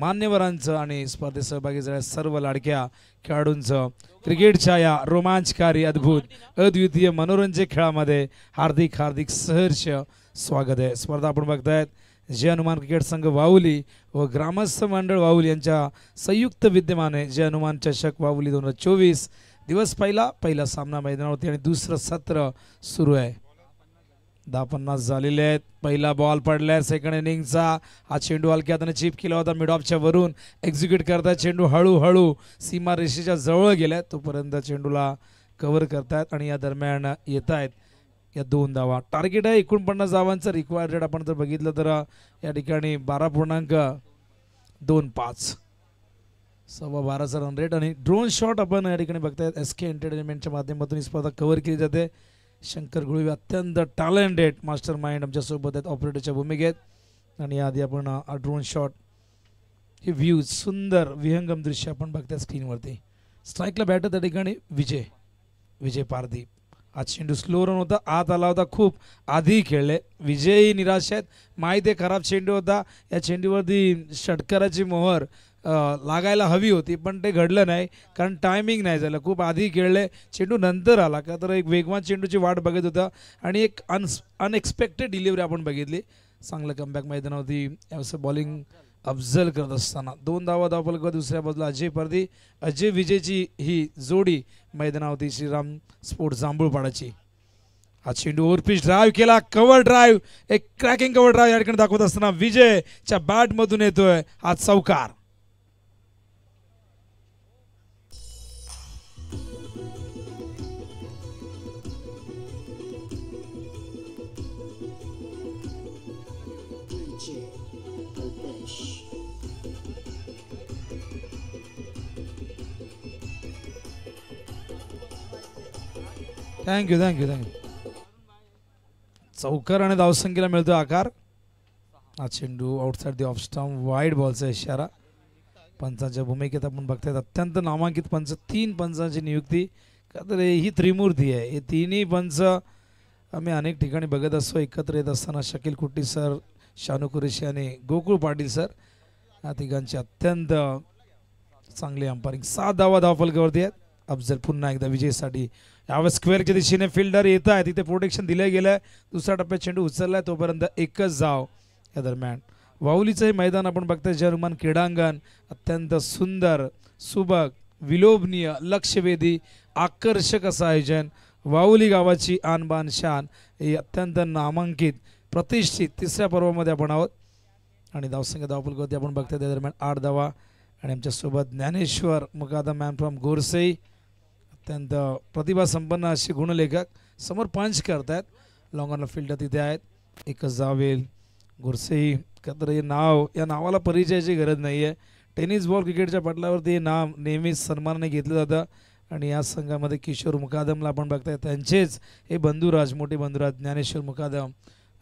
मान्यवरांचं आणि स्पर्धेत सहभागी झाल्या सर्व लाडक्या खेळाडूंचं क्रिकेटच्या या रोमांचकारी अद्भुत अद्वितीय मनोरंजक खेळामध्ये हार्दिक हार्दिक सहर्ष स्वागत आहे स्पर्धा आपण बघतायत जय हनुमान क्रिकेट संघ वाहुली व ग्रामस्थ मंडळ वाहुली यांच्या संयुक्त विद्यमाने जय हनुमान चषक वाहुली दोन हजार चोवीस दिवस पहिला पहिला सामना मैदानावरती आणि दुसरं सत्र सुरू आहे दहा पन्नास झालेले आहेत पहिला बॉल आहे सेकंड इनिंगचा हा चेंडू हलक्यातनं चिप केला होता मिड ऑफच्या वरून एक्झिक्यूट करतायत चेंडू हळूहळू सीमा रेषेच्या जवळ गेल्या तोपर्यंत चेंडूला कवर करतायत आणि या दरम्यान येत आहेत या दोन धावा टार्गेट आहे एकोणपन्नास धावांचं रिक्वायर्ड आपण जर बघितलं तर या ठिकाणी बारा पूर्णांक दोन पाच सव्वा बाराचा रन रेट आणि ड्रोन शॉट आपण या ठिकाणी बघतायत एस के एंटरटेनमेंटच्या माध्यमातून ही स्पर्धा कव्हर केली जाते शंकर गुळवी अत्यंत टॅलेंटेड मास्टर माइंड आमच्यासोबत आहेत ऑपरेटरच्या भूमिकेत आणि आधी आपण ड्रोन शॉट हे व्ह्यूज सुंदर विहंगम दृश्य आपण बघत्या स्क्रीनवरती स्ट्राईकला बॅटर त्या ठिकाणी विजय विजय पारदीप आज चेंडू स्लो रन होता आत आला होता खूप आधी खेळले विजयही निराश आहेत माहिती आहे खराब चेंडू होता या चेंडूवरती षटकाराची मोहर लागायला हवी होती पण ते घडलं नाही कारण टायमिंग नाही झालं खूप आधी खेळले चेंडू नंतर आला का तर एक वेगवान चेंडूची वाट बघत होता आणि एक अन अनएक्सपेक्टेड डिलिव्हरी आपण बघितली चांगलं कमबॅक मैदानावरती असं बॉलिंग अफजल करत असताना दोन धावा धावपलक दुसऱ्या बाजूला अजय परदी अजय विजयची ही जोडी मैदानावरती श्रीराम स्पोर्ट जांभूळपाडाची हा चेंडू ओरपीच ड्राईव्ह केला कव्हर ड्राईव्ह एक क्रॅकिंग कव्हर ड्राईव्ह या ठिकाणी दाखवत असताना विजयच्या बॅटमधून येतोय हा चौकार थँक्यू थँक्यू थँक्यू चौकार आणि धावसंख्येला मिळतो आकार हा चेंडू outside the off stump wide बॉलचा इशारा पंचांच्या भूमिकेत आपण बघतायत अत्यंत नामांकित पंच तीन पंचांची नियुक्ती का तर ही त्रिमूर्ती आहे हे तिन्ही पंच आम्ही अनेक ठिकाणी बघत असतो एकत्र येत असताना शकील कुट्टी सर शानू कुरेशी आणि गोकुळ पाटील सर या तिघांची अत्यंत चांगली अंपायरिंग सात धावा धावफलकावरती आहेत अफजल पुन्हा एकदा विजयसाठी त्यावेळेस स्क्वेअरच्या दिशेने फिल्डर येत आहे तिथे प्रोटेक्शन दिलं गेलं आहे दुसऱ्या टप्प्यात चेंडू उचललाय तोपर्यंत एकच जाव या दरम्यान वाहुलीचंही मैदान आपण बघतोय जर्मन क्रीडांगण अत्यंत सुंदर सुबक विलोभनीय लक्षवेधी आकर्षक असं आयोजन वाहुली गावाची आनबान शान ही अत्यंत नामांकित प्रतिष्ठित तिसऱ्या पर्वामध्ये आपण आहोत आणि धावसंख्या करते आपण बघतोय त्या दरम्यान आठ धावा आणि आमच्यासोबत ज्ञानेश्वर मुकादा मॅन फ्रॉम गोरसई त्यांत प्रतिभा संपन्न असे गुणलेखक समोर पंच करतायत लॉंगॉनला फिल्ड तिथे आहेत एकच जावेल गुरसेई कदर हे नाव या नावाला परिचयाची गरज नाही आहे टेनिस बॉल क्रिकेटच्या पटलावरती हे नाव नेहमीच सन्मानाने घेतलं जातं आणि या संघामध्ये किशोर मुकादमला आपण बघताय त्यांचेच हे बंधुराज मोठे बंधुराज ज्ञानेश्वर मुकादम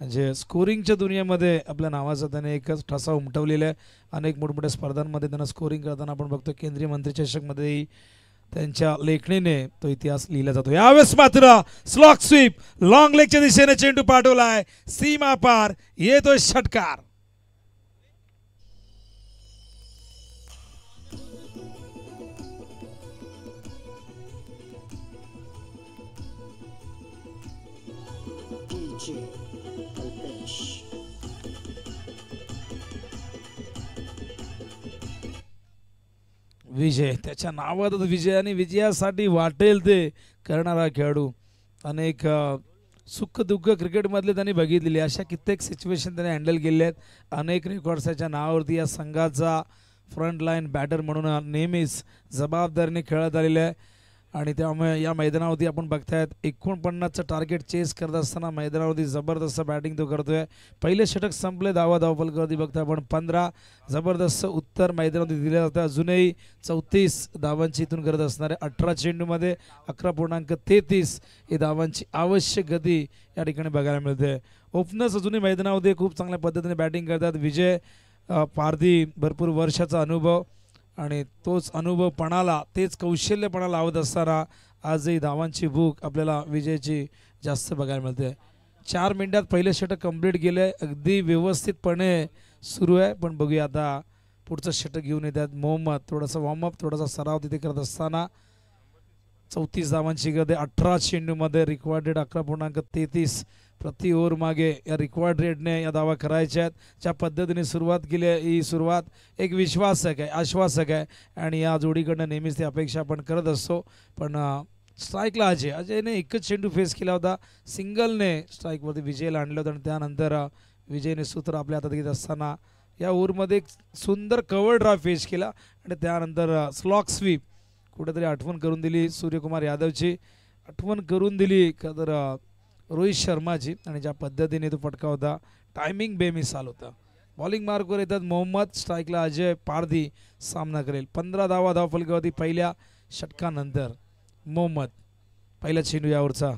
म्हणजे स्कोरिंगच्या दुनियामध्ये आपल्या नावाचा त्यांनी एकच ठसा उमटवलेला आहे अनेक मोठमोठ्या स्पर्धांमध्ये त्यांना स्कोरिंग करताना आपण बघतो केंद्रीय मंत्री चषकमध्येही त्यांच्या लेखणीने तो इतिहास लिहिला जातो यावेळेस मात्र स्लॉक स्वीप लॉंग लेगच्या दिशेने चेंडू पाठवलाय सीमा पार येतोय षटकार विजय त्याच्या नावातच विजय आणि विजयासाठी वाटेल ते करणारा खेळाडू अनेक सुख दुःख क्रिकेटमधले त्यांनी बघितलेली अशा कित्येक सिच्युएशन त्यांनी हँडल केले आहेत अनेक रेकॉर्ड्स त्याच्या नावावरती या संघाचा फ्रंटलाईन बॅटर म्हणून नेहमीच जबाबदारीने खेळत आलेला आहे आणि त्यामुळे या मैदानावरती आपण बघतायत एकोणपन्नासचं टार्गेट चेस करत असताना मैदानावरती जबरदस्त बॅटिंग तो करतो आहे पहिले षटक संपले दावा धाव धावपलकवरती बघतोय आपण पंधरा जबरदस्त उत्तर मैदानावरती दिले जातं अजूनही चौतीस धावांची इथून करत असणारे अठरा चेंडूमध्ये अकरा पूर्णांक तेहतीस ही धावांची आवश्यक गती या ठिकाणी बघायला मिळते ओपनर्स अजूनही मैदानामध्ये खूप चांगल्या पद्धतीने बॅटिंग करतात विजय पारधी भरपूर वर्षाचा अनुभव आणि तोच अनुभवपणाला तेच कौशल्यपणा लावत असताना आजही धावांची भूक आपल्याला विजयची जास्त बघायला मिळते चार मिनटात पहिले षटक कंप्लीट गेले अगदी व्यवस्थितपणे सुरू आहे पण बघूया आता पुढचं षटक घेऊन येतात मोहम्मद थोडासा वॉर्मअप थोडासा सराव तिथे करत असताना चौतीस धावांची गर्दी अठरा चेंडूमध्ये रिक्वायर्डेड अकरा पूर्णांक तेहतीस प्रति ओर मागे या रिक्वायर्ड रेटने या दावा करायच्या आहेत ज्या पद्धतीने सुरुवात केली ही सुरुवात एक विश्वासक आहे आश्वासक आहे आणि या जोडीकडनं नेहमीच ती अपेक्षा आपण करत असतो पण स्ट्राईकला अजय अजयने एकच चेंडू फेस केला होता सिंगलने स्ट्राईकवरती विजयला आणलं होतं आणि त्यानंतर विजयने सूत्र आपल्या हातात घेत असताना या ओवरमध्ये एक सुंदर कवर ड्राईव्ह फेस केला आणि त्यानंतर स्लॉक स्वीप कुठेतरी आठवण करून दिली सूर्यकुमार यादवची आठवण करून दिली का तर रोहित शर्माची आणि ज्या पद्धतीने तो फटका होता टायमिंग बेमिसाल होता बॉलिंग मार्कवर येतात मोहम्मद स्ट्राईकला अजय पारधी सामना करेल पंधरा धावा होती पहिल्या षटकानंतर मोहम्मद पहिला चेंडू यावरचा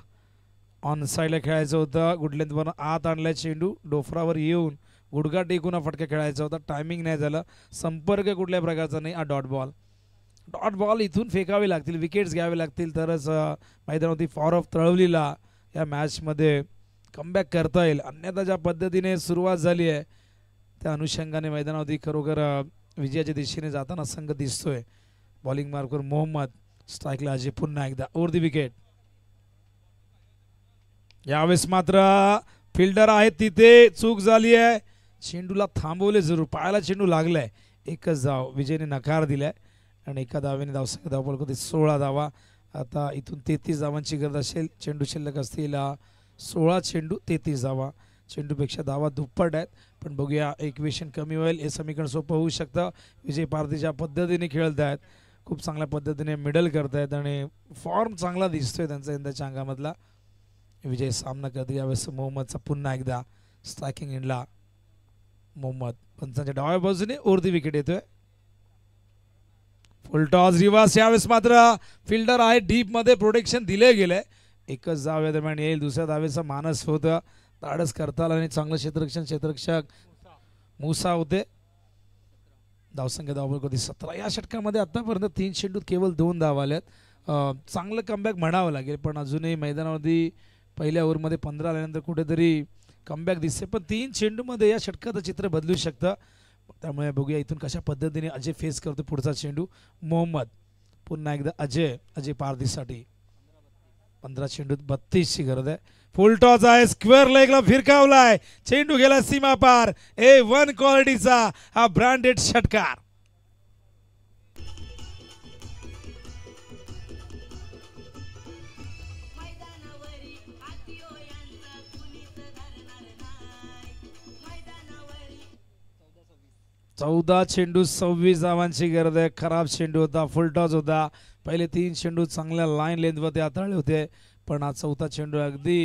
ऑन साईडला खेळायचं होतं गुडलेंथवरून आत आणला चेंडू डोफरावर येऊन गुडघा टेकून हा फटका खेळायचा होता टायमिंग नाही झालं संपर्क कुठल्या प्रकारचा नाही हा डॉट बॉल डॉट बॉल इथून फेकावे लागतील विकेट्स घ्यावे लागतील तरच मैदानावरती फॉर ऑफ तळवलीला या मॅचमध्ये कमबॅक करता येईल अन्यथा ज्या पद्धतीने सुरुवात झाली आहे त्या अनुषंगाने मैदानावरती खरोखर विजयाच्या दिशेने जाताना संघ दिसतोय बॉलिंग मार्कवर मोहम्मद स्ट्राईकला अजय पुन्हा एकदा ओवर दी विकेट यावेळेस मात्र फिल्डर आहेत तिथे चूक झाली आहे चेंडूला थांबवले जरूर पायाला चेंडू लागलाय एकच धाव विजयने नकार दिलाय आणि एका धावेने धाव धावपळ सोळा धावा आता इथून तेहतीस धावांची गरज असेल चेंडू शिल्लक असतील सोळा चेंडू तेहतीस धावा चेंडूपेक्षा धावा दुप्पट आहेत पण बघूया इक्वेशन कमी होईल हे समीकरण सोपं होऊ शकतं विजय पारधी ज्या पद्धतीने खेळत आहेत खूप चांगल्या पद्धतीने मेडल करत आहेत आणि फॉर्म चांगला दिसतोय त्यांचा यंदाच्या अंगामधला विजय सामना करतो यावेळेस मोहम्मदचा पुन्हा एकदा स्ट्रायकिंग इंडला मोहम्मद त्यांच्या डाव्या बाजूने ओरती विकेट येतोय फुलटॉस रिवास यावेळेस मात्र फिल्डर आहे डीप मध्ये प्रोटेक्शन दिले गेले एकच जाव्या दरम्यान येईल दुसऱ्या दावेचा मानस होतं ताडस करता आणि चांगलं क्षेत्ररक्षण क्षेत्ररक्षक मुसा होते धावसंख्या धावबल कधी सतरा या षटकामध्ये आतापर्यंत तीन चेंडूत केवळ दोन धाव आल्यात चांगलं कमबॅक म्हणावं लागेल पण अजूनही मैदानामध्ये पहिल्या ओव्हरमध्ये पंधरा आल्यानंतर कुठेतरी कमबॅक दिसते पण तीन चेंडूमध्ये या षटकाचं चित्र बदलू शकतं त्यामुळे बघूया इथून कशा पद्धतीने अजय फेस करतो पुढचा चेंडू मोहम्मद पुन्हा एकदा अजय अजय पारधीसाठी पंधरा चेंडूत बत्तीसची गरज आहे फुल टॉस आहे स्क्वेअर लेगला फिरकावलाय चेंडू गेला सीमा पार ए वन क्वालिटीचा हा ब्रँडेड षटकार चौदा चेंडू सव्वीस धावांची गरज आहे खराब चेंडू होता फुलटॉस होता पहिले तीन चेंडू चांगल्या लाईन लेंथवरती हाताळले होते पण हा चौथा चेंडू अगदी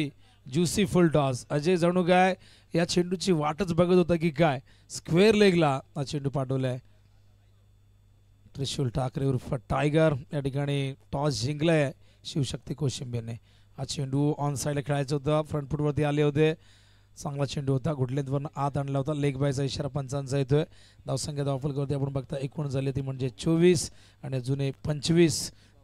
ज्युसी फुलटॉस अजय जणू काय या चेंडूची वाटच बघत होता की काय स्क्वेअर लेगला हा चेंडू पाठवलाय त्रिशूल ठाकरे उर्फ टायगर या ठिकाणी टॉस जिंकलाय शिवशक्ती कोशिंबेने हा चेंडू ऑन साईडला खेळायचं होतं फ्रंट फुटवरती आले होते चांगला चेंडू होता गुडलेंथवरून आत आणला होता लेग बायचा इशारा पंचांचा येतोय धावसंख्या धावफलकावरती आपण बघता एकूण झाली ती म्हणजे चोवीस आणि जुने पंचवीस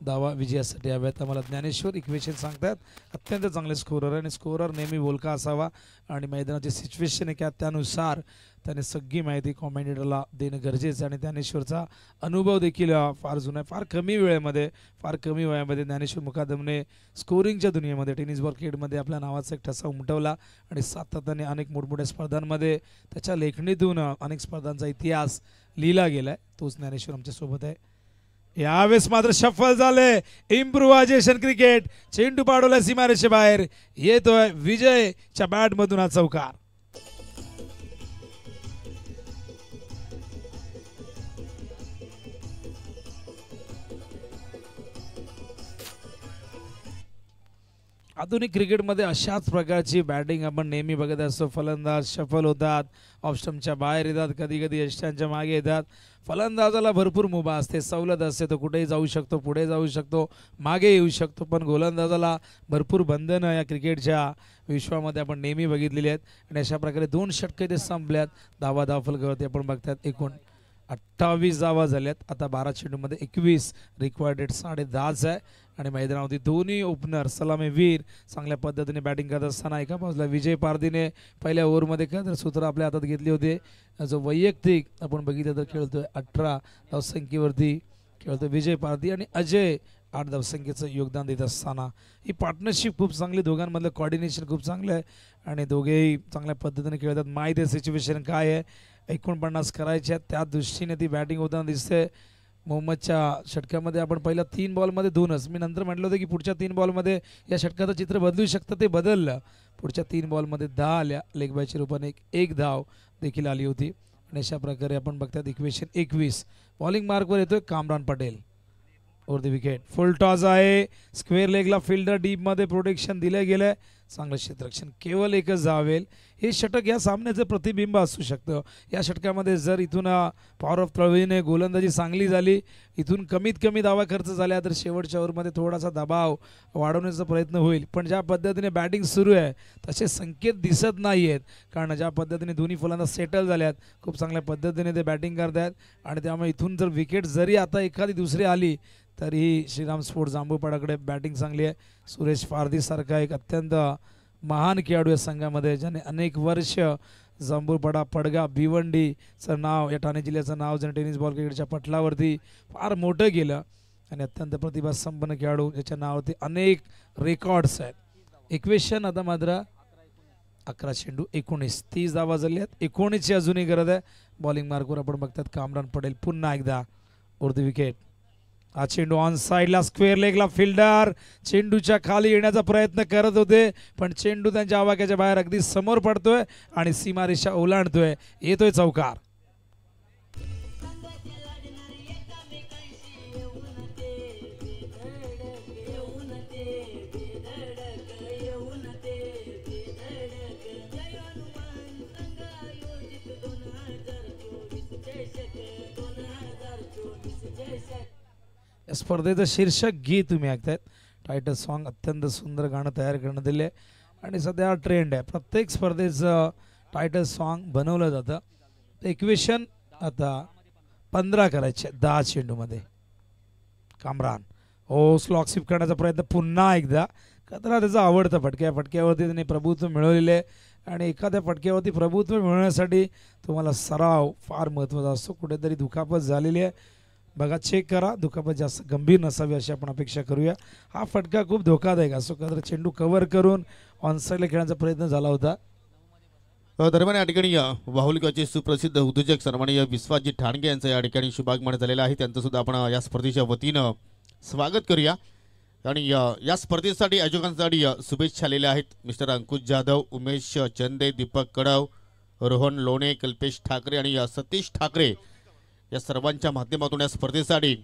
दावा विजयासाठी हव्यात आम्हाला ज्ञानेश्वर इक्वेशन सांगतात अत्यंत चांगले स्कोरर आणि स्कोरर नेहमी बोलका असावा आणि मैदानाची सिच्युएशन आहे का त्यानुसार त्याने सगळी माहिती कॉमेंटेटरला देणं गरजेचं आणि ज्ञानेश्वरचा अनुभव देखील फार जुना आहे फार कमी वेळेमध्ये फार कमी वयामध्ये ज्ञानेश्वर मुकादमने स्कोरिंगच्या दुनियेमध्ये टेनिस बॉल क्रिकेटमध्ये आपल्या नावाचा एक ठसा उमटवला आणि सातत्याने अनेक मोठमोठ्या स्पर्धांमध्ये त्याच्या लेखणीतून अनेक स्पर्धांचा इतिहास लिहिला गेला आहे तोच ज्ञानेश्वर आमच्यासोबत आहे यावेळेस मात्र सफल झाले इम्प्रुव्हायझेशन क्रिकेट चेंडू पाडवला सीमारेषे बाहेर येतोय विजयच्या बॅटमधून हा चौकार आधुनिक क्रिकेटमध्ये अशाच प्रकारची बॅटिंग आपण नेहमी बघत असतो फलंदाज सफल होतात ऑप्शनच्या बाहेर येतात कधी कधी यष्टांच्या मागे येतात फलंदाजाला भरपूर मुभा असते सवलत असते तो कुठेही जाऊ शकतो पुढे जाऊ शकतो मागे येऊ शकतो पण गोलंदाजाला भरपूर बंधनं या क्रिकेटच्या विश्वामध्ये आपण नेहमी बघितलेली आहेत आणि अशा प्रकारे दोन षटके ते संपल्यात धावा करते आपण बघतात एकूण अठ्ठावीस जावा झाल्यात आता बारा चेंडूमध्ये एकवीस रिक्वायर्डेड साडे दहाच आहे आणि मैदानावरती दोन्ही ओपनर सलामीवीर चांगल्या पद्धतीने बॅटिंग करत असताना एका बाजूला विजय पारदीने पहिल्या ओव्हरमध्ये का तर सूत्र आपल्या हातात घेतली होती जो वैयक्तिक आपण बघितलं तर खेळतोय अठरा धावसंख्येवरती खेळतो विजय पारदी आणि अजय आठ धावसंख्येचं योगदान देत असताना ही पार्टनरशिप खूप चांगली दोघांमधलं कॉर्डिनेशन खूप चांगलं आहे आणि दोघेही चांगल्या पद्धतीने खेळतात माहीत सिच्युएशन काय आहे एकोणपन्नास करायच्या त्या दृष्टीने ती बॅटिंग होताना दिसते मोहम्मदच्या षटकामध्ये आपण पहिल्या तीन बॉलमध्ये दोनच मी नंतर म्हटलं होतं की पुढच्या तीन बॉलमध्ये या षटकाचं चित्र बदलू शकतं ते बदललं पुढच्या तीन बॉलमध्ये दहा आल्या लेगबायच्या रूपाने एक एक धाव देखील आली होती आणि अशा प्रकारे आपण बघतात इक्वेशन एकवीस बॉलिंग मार्कवर येतोय Kamran Patel over the wicket full toss आहे स्क्वेअर लेगला फिल्डर डीपमध्ये प्रोटेक्शन दिलं गेलं चांगलं क्षेत्ररक्षण केवळ एकच जावेल हे षटक या सामन्याचं प्रतिबिंब असू शकतं या षटकामध्ये जर इथून पॉवर ऑफ तळवीने गोलंदाजी चांगली झाली इथून कमीत कमी दावा खर्च झाला तर शेवटच्या ओव्हरमध्ये थोडासा दबाव वाढवण्याचा प्रयत्न होईल पण ज्या पद्धतीने बॅटिंग सुरू आहे तसे संकेत दिसत नाही आहेत कारण ज्या पद्धतीने दोन्ही फुलांना सेटल झाल्यात खूप चांगल्या पद्धतीने ते बॅटिंग करत आणि त्यामुळे इथून जर विकेट जरी आता एखादी दुसरी आली तरीही श्रीराम स्पोर्ट जांभूपाडाकडे बॅटिंग चांगली आहे सुरेश सारखा एक अत्यंत महान खेळाडू या संघामध्ये ज्याने अनेक वर्ष जांभूरपाडा पडगा भिवंडीचं नाव या ठाणे जिल्ह्याचं नाव ज्याने टेनिस बॉल क्रिकेटच्या पटलावरती फार मोठं केलं आणि अत्यंत प्रतिभा संपन्न खेळाडू ज्याच्या नावावरती अनेक रेकॉर्ड्स आहेत इक्वेशन आता मात्र अकरा चेंडू एकोणीस तीस धावा झाली आहेत एकोणीसची अजूनही गरज आहे बॉलिंग मार्कवर आपण बघतात कामरान पटेल पुन्हा एकदा उर्दू विकेट हा चेंडू ऑन साईडला स्क्वेअर लेगला फिल्डर चेंडूच्या खाली येण्याचा प्रयत्न करत होते पण चेंडू त्यांच्या आवाक्याच्या बाहेर अगदी समोर पडतोय आणि सीमारेषा ओलांडतोय येतोय चौकार स्पर्धेचं शीर्षक गीत तुम्ही ऐकतायत टायटल सॉन्ग अत्यंत सुंदर गाणं तयार करण्यात दिले आणि सध्या ट्रेंड आहे प्रत्येक स्पर्धेचं टायटल सॉन्ग बनवलं जातं इक्वेशन आता पंधरा करायचे दहा चेंडूमध्ये कामरान हो स्लॉक स्विप करण्याचा प्रयत्न पुन्हा एकदा का त्याचं आवडतं फटक्या फटक्यावरती त्यांनी प्रभुत्व मिळवलेले आहे आणि एखाद्या फटक्यावरती प्रभुत्व मिळवण्यासाठी तुम्हाला सराव फार महत्त्वाचा असतो कुठेतरी दुखापत झालेली आहे बघा चेक करा दुखापत जास्त गंभीर नसावी अशी आपण अपेक्षा करूया हा फटका खूप धोकादायक असो तर चेंडू कव्हर करून ऑनसाईडला खेळण्याचा प्रयत्न झाला होता दरम्यान या ठिकाणी वाहुलिकाचे सुप्रसिद्ध उद्योजक सन्मानीय विश्वासजी ठाणगे यांचं या ठिकाणी शुभागमन झालेलं आहे त्यांचं सुद्धा आपण या स्पर्धेच्या वतीनं स्वागत करूया आणि या स्पर्धेसाठी आयोजकांसाठी शुभेच्छा आलेल्या आहेत मिस्टर अंकुश जाधव उमेश चंदे दीपक कडव रोहन लोणे कल्पेश ठाकरे आणि सतीश ठाकरे या सर्वांच्या माध्यमातून या स्पर्धेसाठी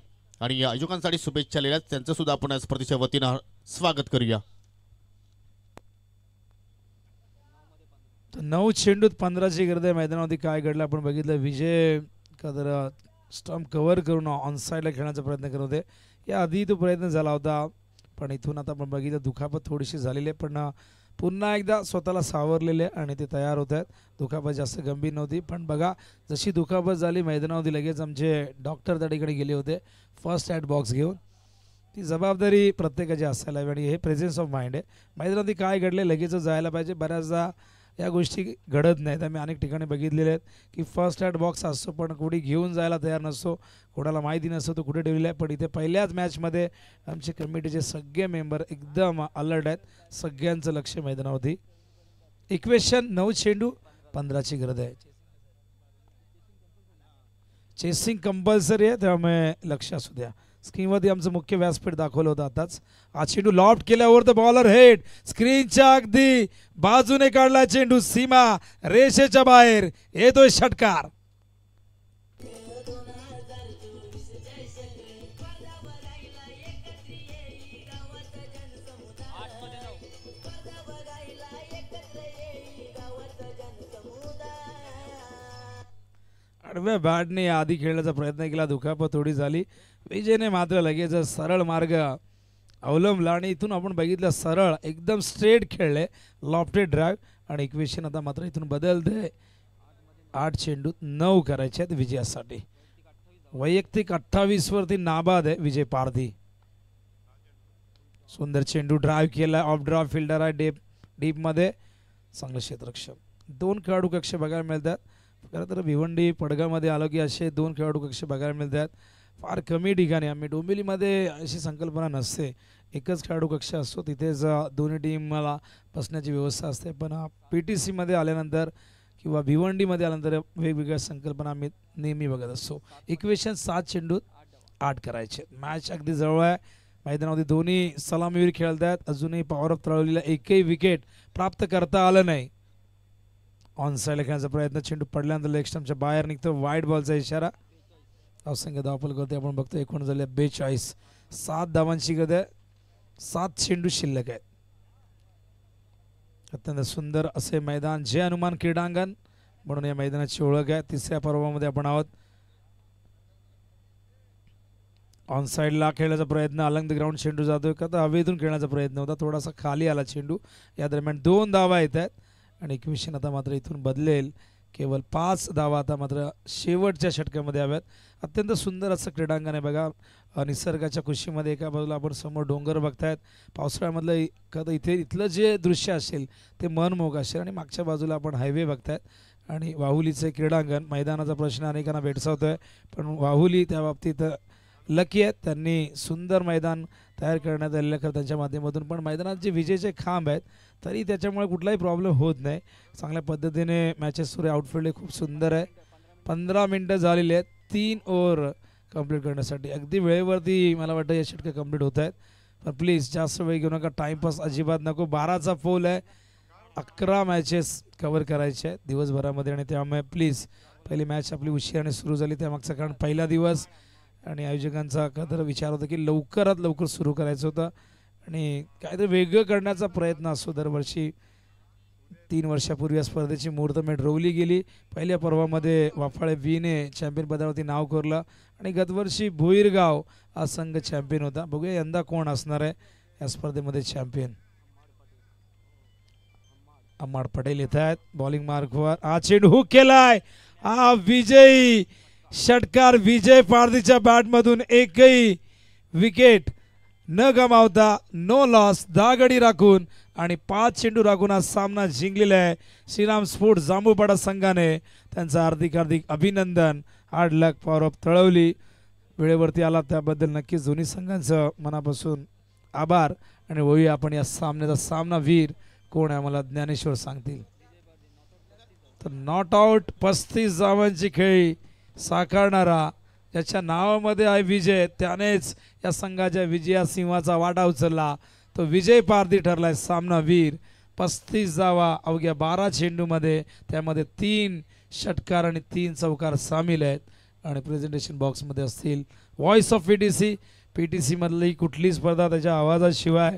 आणि या आयोजकांसाठी शुभेच्छा लिहिल्या त्यांचं सुद्धा आपण या स्पर्धेच्या वतीनं स्वागत करूया नऊ चेंडूत पंधराची गरज आहे मैदानामध्ये काय घडलं आपण बघितलं विजय कदर स्टम्प कव्हर करून ऑन साईडला खेळण्याचा प्रयत्न करत होते या आधी तो प्रयत्न झाला होता पण इथून आता आपण बघितलं दुखापत थोडीशी झालेली आहे पण पुन्हा एकदा स्वतःला सावरलेले आणि ते तयार होत आहेत दुखापत जास्त गंभीर नव्हती पण बघा जशी दुखापत झाली मैदानावधी लगेच आमचे डॉक्टर त्या ठिकाणी गेले होते फर्स्ट ॲड बॉक्स घेऊन ती जबाबदारी प्रत्येकाची असायला हवी आणि हे प्रेझेन्स ऑफ माइंड आहे मैदानावधी काय घडले लगेचच जायला पाहिजे बऱ्याचदा या गोष्टी घडत नाहीत आम्ही अनेक ठिकाणी बघितलेल्या आहेत की फर्स्ट ॲड बॉक्स असतो पण कुठे घेऊन जायला तयार नसतो कोणाला माहिती नसतो तो कुठे ठेवलेला आहे पण इथे पहिल्याच मॅचमध्ये आमचे कमिटीचे सगळे मेंबर एकदम अलर्ट आहेत सगळ्यांचं लक्ष मैदानावरती इक्वेशन नऊ चेंडू पंधराची गरज आहे चेसिंग कंपल्सरी आहे त्यामुळे लक्ष असू द्या स्क्रीनमध्ये आमचं मुख्य व्यासपीठ दाखवलं होतं आताच हा चेंडू लॉफ्ट केल्यावर तर बॉलर हेड स्क्रीनच्या अगदी बाजूने काढला चेंडू सीमा रेषेच्या बाहेर येतोय षटकार आडव्या बॅटने आधी खेळण्याचा प्रयत्न केला दुखापत थोडी झाली विजयने मात्र लगेच सरळ मार्ग अवलंबला आणि इथून आपण बघितलं सरळ एकदम स्ट्रेट खेळले लॉफ्टेड ड्राईव्ह आणि इक्वेशन आता मात्र इथून बदलते आठ चेंडूत नऊ करायचे आहेत विजयासाठी वैयक्तिक वरती नाबाद आहे विजय पारधी सुंदर चेंडू ड्राईव्ह केला ऑफ ड्राईव्ह फिल्डर आहे डीप मध्ये चांगलं क्षेत्रक्षक दोन खेळाडू कक्ष बघायला मिळतात खरं तर भिवंडी पडगामध्ये आलो की असे दोन खेळाडू कक्ष बघायला मिळतात फार कमी ठिकाणी आम्ही डोंबिवलीमध्ये अशी संकल्पना नसते एकच खेळाडू कक्ष असतो तिथेच दोन्ही टीमला बसण्याची व्यवस्था असते पण पी टी सीमध्ये आल्यानंतर किंवा भिवंडीमध्ये आल्यानंतर वेगवेगळ्या संकल्पना आम्ही नेहमी बघत असतो इक्वेशन सात चेंडूत आठ करायचे मॅच अगदी जवळ आहे मैदानामध्ये दोन्ही सलामीवीर खेळत आहेत अजूनही पॉवर ऑफ तळवलीला एकही विकेट प्राप्त करता आलं नाही ऑन साईडला खेळण्याचा प्रयत्न चेंडू पडल्यानंतर लेग आमच्या बाहेर निघतो वाईट बॉलचा इशारा संघ धावपल करते आपण बघतो एकूण झाल्या बेचाळीस सात धावांची गद सात चेंडू शिल्लक आहेत अत्यंत सुंदर असे मैदान जे हनुमान क्रीडांगण म्हणून या मैदानाची ओळख आहे तिसऱ्या पर्वामध्ये आपण आहोत ऑन साईडला खेळण्याचा प्रयत्न अलंग ग्राउंड चेंडू जातोय का तर हवेतून खेळण्याचा प्रयत्न होता थोडासा खाली आला चेंडू या दरम्यान दोन धावा येत आहेत आणि एकविशन आता मात्र इथून बदलेल केवळ पाच धावा आता मात्र शेवटच्या षटकामध्ये हव्यात अत्यंत सुंदर असं क्रीडांगण आहे बघा निसर्गाच्या खुशीमध्ये एका बाजूला आपण समोर डोंगर बघतायत पावसाळ्यामधलं एखादं इथे इथलं जे दृश्य असेल ते मनमोग असेल आणि मागच्या बाजूला आपण हायवे बघतायत आणि वाहुलीचं क्रीडांगण मैदानाचा प्रश्न अनेकांना भेडसावतो आहे पण वाहुली त्या बाबतीत लकी आहेत त्यांनी सुंदर मैदान तयार करण्यात आलेलं खरं त्यांच्या माध्यमातून पण मैदानात जे विजेचे खांब आहेत तरी त्याच्यामुळे कुठलाही प्रॉब्लेम होत नाही चांगल्या पद्धतीने मॅचेस सुरू आउटफिल्ड खूप सुंदर आहे पंधरा मिनटं झालेली आहेत तीन ओव्हर कंप्लीट करण्यासाठी अगदी वेळेवरती मला वाटतं या षटकं कंप्लीट होत आहेत पण प्लीज जास्त वेळ घेऊ नका टाईमपास अजिबात नको बाराचा फोल आहे अकरा मॅचेस कवर करायचे आहेत दिवसभरामध्ये आणि त्यामुळे प्लीज पहिली मॅच आपली उशिराने सुरू झाली त्यामागचं कारण पहिला दिवस आणि आयोजकांचा खरं विचार होता की लवकरात लवकर सुरू करायचं होतं आणि काहीतरी वेगळं करण्याचा प्रयत्न असतो दरवर्षी तीन वर्षापूर्वी या स्पर्धेची मुहूर्तमेढ रोवली गेली पहिल्या पर्वामध्ये वाफाळे बीने चॅम्पियन पदावरती नाव कोरलं आणि गतवर्षी भोईरगाव हा संघ चॅम्पियन होता बघूया यंदा कोण असणार आहे या स्पर्धेमध्ये चॅम्पियन अम्माड पटेल येत आहेत बॉलिंग मार्गवर आ चेंडू केलाय हा विजयी षटकार विजय पारदीच्या बॅटमधून एकही विकेट न गमावता नो लॉस दहा गडी राखून आणि पाच चेंडू राखून हा सामना जिंकलेला आहे श्रीराम स्फोट जांभूपाडा संघाने त्यांचं हार्दिक हार्दिक अभिनंदन आठ लाख ऑफ तळवली वेळेवरती आला त्याबद्दल नक्कीच दोन्ही संघांचं मनापासून आभार आणि होई आपण या सामन्याचा सामना वीर कोण आहे मला ज्ञानेश्वर सांगतील तर नॉट आउट पस्तीस जावांची खेळी साकारणारा ज्याच्या नावामध्ये आहे विजय त्यानेच या संघाच्या विजया सिंहाचा वाटा उचलला तो विजय पारधी ठरला सामना सामनावीर पस्तीस जावा अवघ्या बारा चेंडूमध्ये त्यामध्ये तीन षटकार आणि तीन चौकार सामील आहेत आणि प्रेझेंटेशन बॉक्समध्ये असतील voice of P T C P T सीमधली कुठली स्पर्धा त्याच्या आवाजाशिवाय